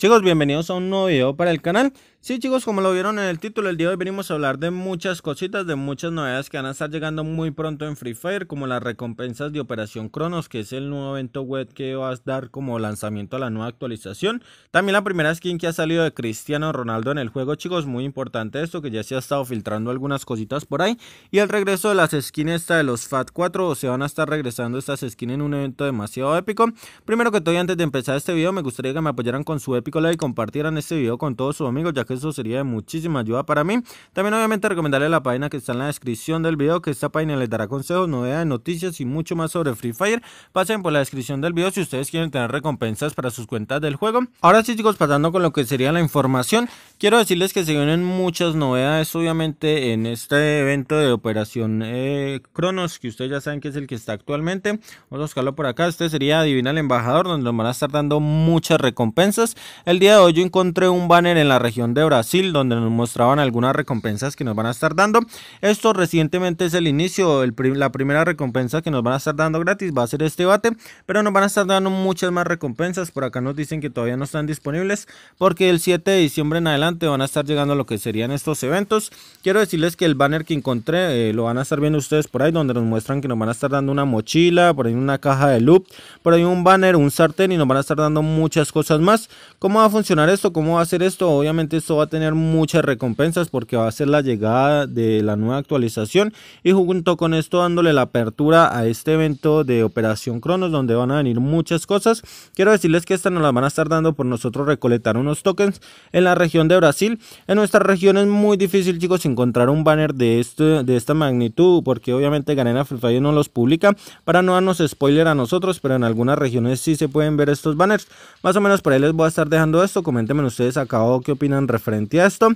Chicos, bienvenidos a un nuevo video para el canal. Sí chicos, como lo vieron en el título, el día de hoy venimos a hablar de muchas cositas, de muchas novedades que van a estar llegando muy pronto en Free Fire, como las recompensas de Operación Cronos, que es el nuevo evento web que va a dar como lanzamiento a la nueva actualización. También la primera skin que ha salido de Cristiano Ronaldo en el juego, chicos, muy importante esto, que ya se ha estado filtrando algunas cositas por ahí. Y el regreso de las skins esta de los Fat 4, o se van a estar regresando estas skins en un evento demasiado épico. Primero que todo, antes de empezar este video, me gustaría que me apoyaran con su épico like y compartieran este video con todos sus amigos, ya que eso sería de muchísima ayuda para mí. También obviamente recomendarle la página que está en la descripción del video, que esta página les dará consejos, novedades, noticias y mucho más sobre Free Fire. Pasen por la descripción del video si ustedes quieren tener recompensas para sus cuentas del juego. Ahora sí chicos, pasando con lo que sería la información, quiero decirles que se vienen muchas novedades obviamente en este evento de Operación eh, Cronos, que ustedes ya saben que es el que está actualmente. Vamos a buscarlo por acá, este sería Adivina el Embajador, donde nos van a estar dando muchas recompensas. El día de hoy yo encontré un banner en la región de Brasil, donde nos mostraban algunas recompensas que nos van a estar dando. Esto recientemente es el inicio, la primera recompensa que nos van a estar dando gratis va a ser este bate, pero nos van a estar dando muchas más recompensas. Por acá nos dicen que todavía no están disponibles porque el 7 de diciembre en adelante van a estar llegando lo que serían estos eventos. Quiero decirles que el banner que encontré eh, lo van a estar viendo ustedes por ahí, donde nos muestran que nos van a estar dando una mochila, por ahí una caja de loop, por ahí un banner, un sartén y nos van a estar dando muchas cosas más. ¿Cómo va a funcionar esto? ¿Cómo va a ser esto? Obviamente esto va a tener muchas recompensas porque va a ser la llegada de la nueva actualización y junto con esto dándole la apertura a este evento de Operación Cronos donde van a venir muchas cosas. Quiero decirles que esta nos las van a estar dando por nosotros recolectar unos tokens en la región de Brasil. En nuestra región es muy difícil chicos encontrar un banner de, este, de esta magnitud porque obviamente Garena Free Fire no los publica para no darnos spoiler a nosotros pero en algunas regiones sí se pueden ver estos banners. Más o menos por ahí les voy a estar dejando esto. Coméntenme ustedes acá o qué opinan frente a esto.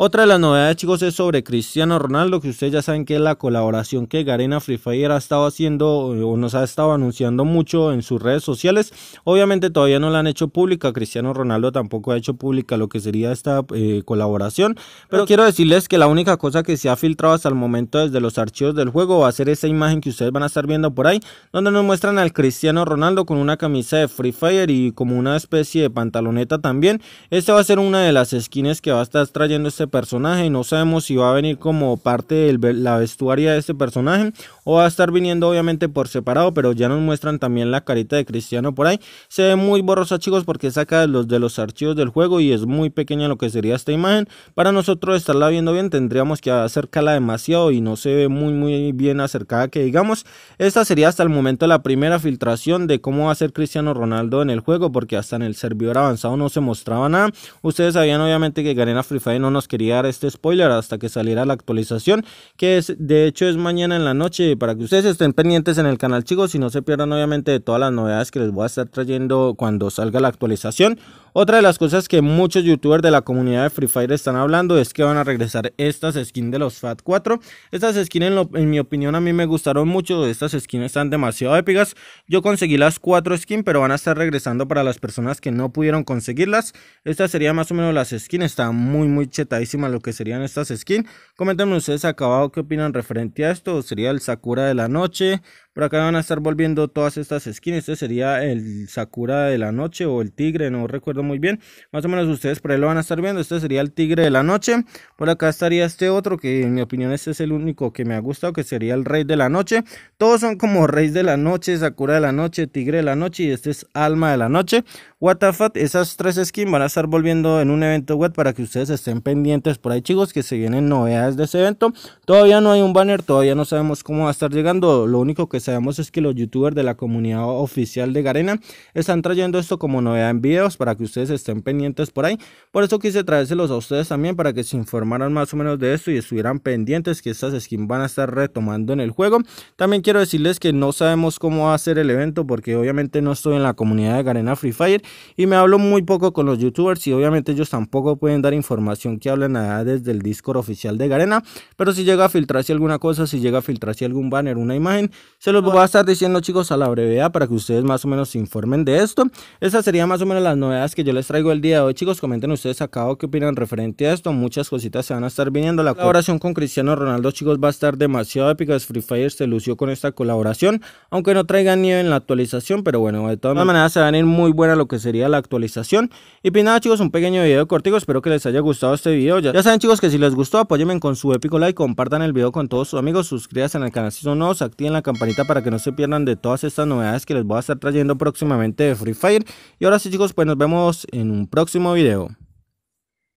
Otra de las novedades, chicos, es sobre Cristiano Ronaldo, que ustedes ya saben que es la colaboración que Garena Free Fire ha estado haciendo eh, o nos ha estado anunciando mucho en sus redes sociales. Obviamente todavía no la han hecho pública, Cristiano Ronaldo tampoco ha hecho pública lo que sería esta eh, colaboración, pero quiero decirles que la única cosa que se ha filtrado hasta el momento desde los archivos del juego va a ser esa imagen que ustedes van a estar viendo por ahí, donde nos muestran al Cristiano Ronaldo con una camisa de Free Fire y como una especie de pantaloneta también. Esta va a ser una de las skins que va a estar trayendo este personaje y no sabemos si va a venir como parte de la vestuaria de este personaje o va a estar viniendo obviamente por separado, pero ya nos muestran también la carita de Cristiano por ahí. Se ve muy borrosa chicos porque saca los de los archivos del juego y es muy pequeña lo que sería esta imagen. Para nosotros estarla viendo bien tendríamos que acercarla demasiado y no se ve muy muy bien acercada que digamos. Esta sería hasta el momento la primera filtración de cómo va a ser Cristiano Ronaldo en el juego porque hasta en el servidor avanzado no se mostraba nada. Ustedes sabían obviamente que Garena Free Fire no nos quería este spoiler hasta que saliera la actualización, que es, de hecho es mañana en la noche, para que ustedes estén pendientes en el canal chicos y no se pierdan obviamente de todas las novedades que les voy a estar trayendo cuando salga la actualización. Otra de las cosas que muchos youtubers de la comunidad de Free Fire están hablando es que van a regresar estas skins de los Fat 4. Estas skins, en, mi opinión, a mí me gustaron mucho. Estas skins están demasiado épicas. Yo conseguí las 4 skins, pero van a estar regresando para las personas que no pudieron conseguirlas. Estas serían más o menos las skins. están muy, muy chetadísima lo que serían estas skins. Coméntenme ustedes acá qué opinan referente a esto. ¿Sería el Sakura de la noche? Por acá van a estar volviendo todas estas skins. Este sería el Sakura de la noche o el tigre, no recuerdo muy bien. Más o menos ustedes por ahí lo van a estar viendo. Este sería el tigre de la noche. Por acá estaría este otro que en mi opinión este es el único que me ha gustado, que sería el rey de la noche. Todos son como rey de la noche, Sakura de la noche, tigre de la noche y este es alma de la noche. WTF, esas tres skins van a estar volviendo en un evento web para que ustedes estén pendientes por ahí chicos que se vienen novedades de ese evento. Todavía no hay un banner, todavía no sabemos cómo va a estar llegando. Lo único que sabemos es que los youtubers de la comunidad oficial de Garena están trayendo esto como novedad en videos para que ustedes estén pendientes por ahí. Por eso quise traérselos a ustedes también para que se informaran más o menos de esto y estuvieran pendientes que estas skins van a estar retomando en el juego. También quiero decirles que no sabemos cómo va a ser el evento porque obviamente no estoy en la comunidad de Garena Free Fire y me hablo muy poco con los youtubers y obviamente ellos tampoco pueden dar información que hablen nada desde el Discord oficial de Garena. Pero si llega a filtrarse alguna cosa, si llega a filtrarse algún banner, una imagen, se lo va voy a estar diciendo, chicos, a la brevedad para que ustedes más o menos se informen de esto. Esas serían más o menos las novedades que yo les traigo el día de hoy, chicos. Comenten ustedes acá qué opinan referente a esto. Muchas cositas se van a estar viniendo. La colaboración con Cristiano Ronaldo, chicos, va a estar demasiado épica. Free Fire se lució con esta colaboración, aunque no traiga nieve en la actualización, pero bueno, de todas maneras se van a ir muy buena lo que sería la actualización. Y pues nada, chicos, un pequeño video cortico. Espero que les haya gustado este video. Ya, saben, chicos, que si les gustó, apóyenme con su épico like, compartan el video con todos sus amigos, suscríbanse al canal si son nuevos, activen la campanita para que no se pierdan de todas estas novedades que les voy a estar trayendo próximamente de Free Fire. Y ahora sí chicos, pues nos vemos en un próximo video.